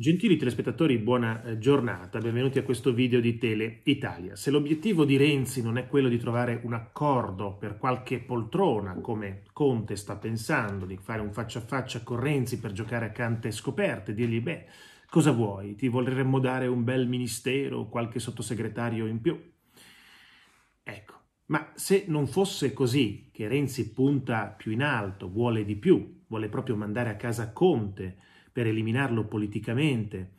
Gentili telespettatori, buona eh, giornata, benvenuti a questo video di Tele Italia. Se l'obiettivo di Renzi non è quello di trovare un accordo per qualche poltrona, come Conte sta pensando, di fare un faccia a faccia con Renzi per giocare a cante scoperte, dirgli beh, cosa vuoi? Ti vorremmo dare un bel ministero, o qualche sottosegretario in più? Ecco, ma se non fosse così, che Renzi punta più in alto, vuole di più, vuole proprio mandare a casa Conte, per eliminarlo politicamente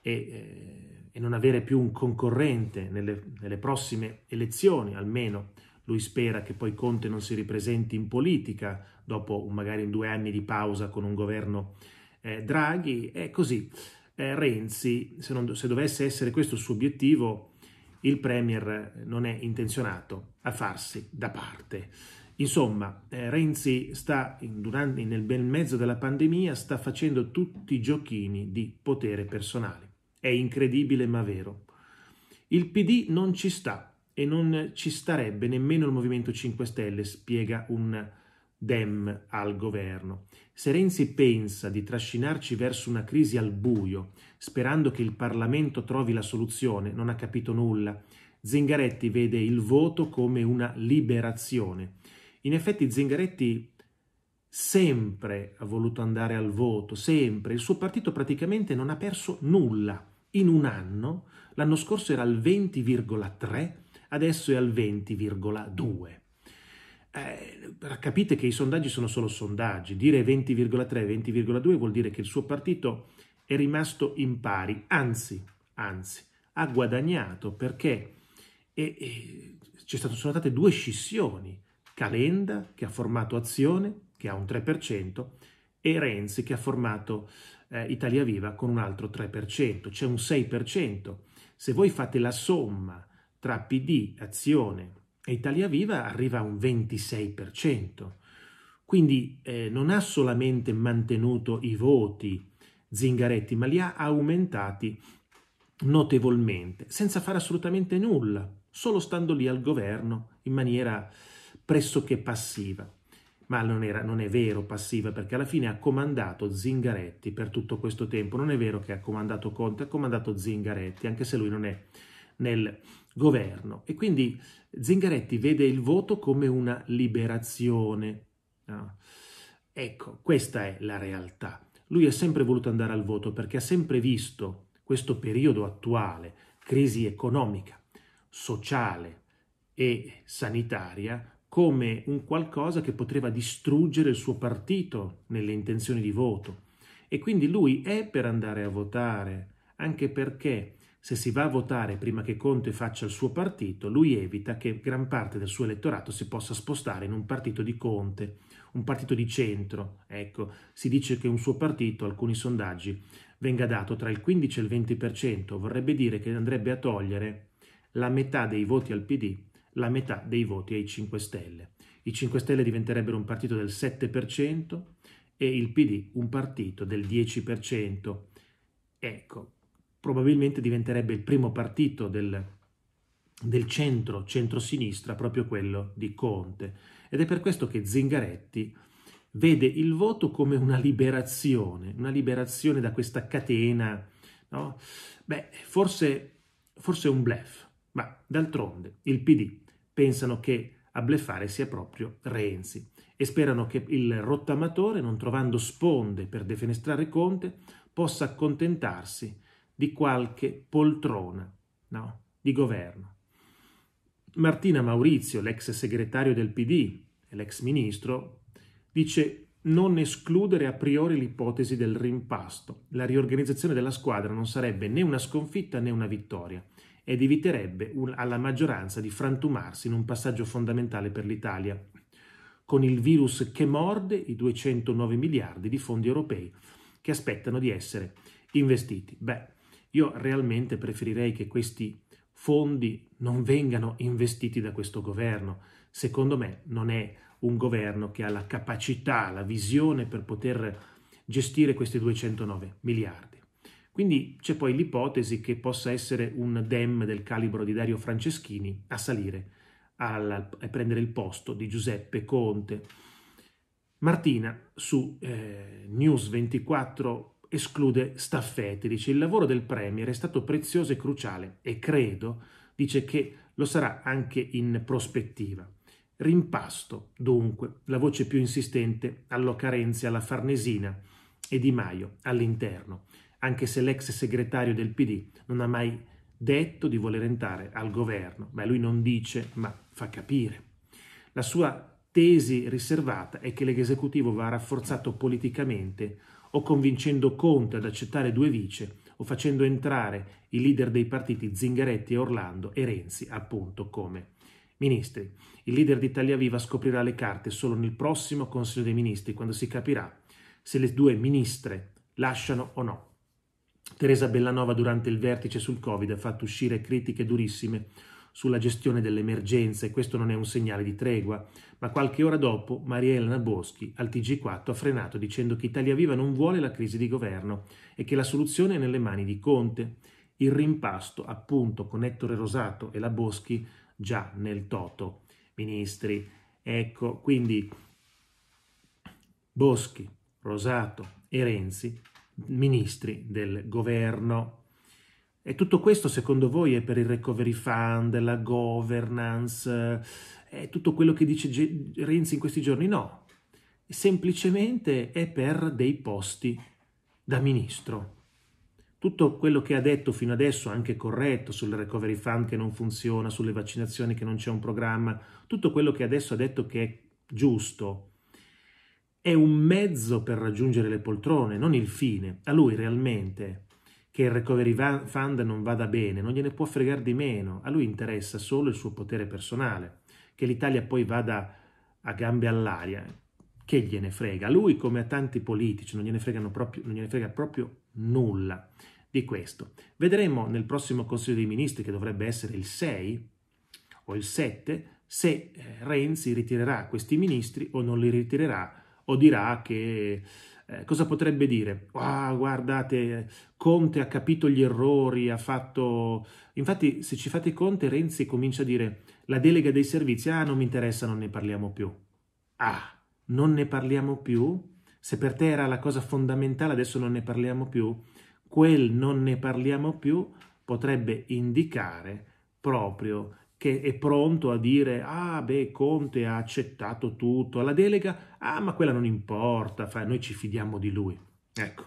e, eh, e non avere più un concorrente nelle, nelle prossime elezioni, almeno lui spera che poi Conte non si ripresenti in politica dopo magari un due anni di pausa con un governo eh, Draghi. è così eh, Renzi, se, non, se, dovesse essere questo il suo obiettivo, il Premier non è intenzionato a farsi da parte. Insomma, eh, Renzi sta in, durante, nel bel mezzo della pandemia, sta facendo tutti i giochini di potere personale. È incredibile ma vero. Il PD non ci sta e non ci starebbe nemmeno il Movimento 5 Stelle, spiega un Dem al governo. Se Renzi pensa di trascinarci verso una crisi al buio, sperando che il Parlamento trovi la soluzione, non ha capito nulla. Zingaretti vede il voto come una liberazione in effetti Zingaretti sempre ha voluto andare al voto, sempre. Il suo partito praticamente non ha perso nulla in un anno. L'anno scorso era al 20,3, adesso è al 20,2. Eh, capite che i sondaggi sono solo sondaggi. Dire 20,3, 20,2 vuol dire che il suo partito è rimasto in pari, anzi, anzi, ha guadagnato perché e, e, sono state due scissioni Calenda che ha formato Azione, che ha un 3%, e Renzi che ha formato eh, Italia Viva con un altro 3%, c'è un 6%. Se voi fate la somma tra PD, Azione e Italia Viva arriva a un 26%. Quindi eh, non ha solamente mantenuto i voti Zingaretti, ma li ha aumentati notevolmente, senza fare assolutamente nulla, solo stando lì al governo in maniera pressoché passiva. Ma non, era, non è vero passiva, perché alla fine ha comandato Zingaretti per tutto questo tempo. Non è vero che ha comandato Conte, ha comandato Zingaretti, anche se lui non è nel governo. E quindi Zingaretti vede il voto come una liberazione. No. Ah. Ecco, questa è la realtà. Lui ha sempre voluto andare al voto perché ha sempre visto questo periodo attuale, crisi economica, sociale e sanitaria, come un qualcosa che poteva distruggere il suo partito nelle intenzioni di voto. E quindi lui è per andare a votare, anche perché se si va a votare prima che Conte faccia il suo partito, lui evita che gran parte del suo elettorato si possa spostare in un partito di Conte, un partito di centro. Ecco, si dice che un suo partito, alcuni sondaggi, venga dato tra il 15 e il 20%, vorrebbe dire che andrebbe a togliere la metà dei voti al PD la metà dei voti ai 5 Stelle. I 5 Stelle diventerebbero un partito del 7% e il PD un partito del 10%. Ecco, probabilmente diventerebbe il primo partito del, del centro, centrosinistra, proprio quello di Conte. Ed è per questo che Zingaretti vede il voto come una liberazione, una liberazione da questa catena, no? Beh, forse, forse un blef, ma d'altronde il PD pensano che a bleffare sia proprio Renzi e sperano che il rottamatore, non trovando sponde per defenestrare Conte, possa accontentarsi di qualche poltrona no? di governo. Martina Maurizio, l'ex segretario del PD e l'ex ministro, dice non escludere a priori l'ipotesi del rimpasto. La riorganizzazione della squadra non sarebbe né una sconfitta né una vittoria ed eviterebbe un, alla maggioranza di frantumarsi in un passaggio fondamentale per l'Italia, con il virus che morde i 209 miliardi di fondi europei che aspettano di essere investiti. Beh, io realmente preferirei che questi fondi non vengano investiti da questo governo. Secondo me non è un governo che ha la capacità, la visione per poter gestire questi 209 miliardi. Quindi c'è poi l'ipotesi che possa essere un DEM del calibro di Dario Franceschini a salire a prendere il posto di Giuseppe Conte. Martina su eh, News 24 esclude Staffetti, dice il lavoro del Premier è stato prezioso e cruciale e credo, dice che lo sarà anche in prospettiva. Rimpasto, dunque, la voce più insistente allò Carenzi alla Farnesina e Di Maio all'interno, anche se l'ex segretario del PD non ha mai detto di voler entrare al governo, ma lui non dice, ma fa capire. La sua tesi riservata è che l'esecutivo va rafforzato politicamente o convincendo Conte ad accettare due vice o facendo entrare i leader dei partiti Zingaretti e Orlando e Renzi, appunto, come ministri. Il leader di Italia Viva scoprirà le carte solo nel prossimo Consiglio dei Ministri, quando si capirà se le due ministre lasciano o no. Teresa Bellanova durante il vertice sul Covid ha fatto uscire critiche durissime sulla gestione delle emergenze, questo non è un segnale di tregua, ma qualche ora dopo Maria Elena Boschi al TG4 ha frenato dicendo che Italia Viva non vuole la crisi di governo e che la soluzione è nelle mani di Conte. Il rimpasto appunto con Ettore Rosato e la Boschi già nel toto. Ministri, ecco, quindi Boschi, Rosato e Renzi, ministri del governo. E tutto questo secondo voi è per il recovery fund, la governance, è tutto quello che dice Renzi in questi giorni? No, semplicemente è per dei posti da ministro. Tutto quello che ha detto fino adesso, anche corretto, sul recovery fund che non funziona, sulle vaccinazioni che non c'è un programma, tutto quello che adesso ha detto che è giusto, è un mezzo per raggiungere le poltrone, non il fine. A lui realmente che il recovery fund non vada bene, non gliene può fregare di meno, a lui interessa solo il suo potere personale, che l'Italia poi vada a gambe all'aria, che gliene frega, a lui come a tanti politici non gliene, proprio, non gliene frega proprio nulla di questo. Vedremo nel prossimo Consiglio dei Ministri, che dovrebbe essere il 6 o il 7, se eh, Renzi ritirerà questi ministri o non li ritirerà o dirà che eh, cosa potrebbe dire? Ah, guardate, Conte ha capito gli errori, ha fatto... Infatti, se ci fate conte, Renzi comincia a dire la delega dei servizi, ah, non mi interessa, non ne parliamo più. Ah, non ne parliamo più? Se per te era la cosa fondamentale, adesso non ne parliamo più? Quel non ne parliamo più potrebbe indicare proprio che è pronto a dire ah beh Conte ha accettato tutto, alla delega ah ma quella non importa, fa, noi ci fidiamo di lui. Ecco,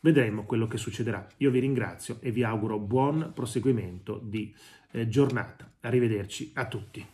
vedremo quello che succederà. Io vi ringrazio e vi auguro buon proseguimento di eh, giornata. Arrivederci a tutti.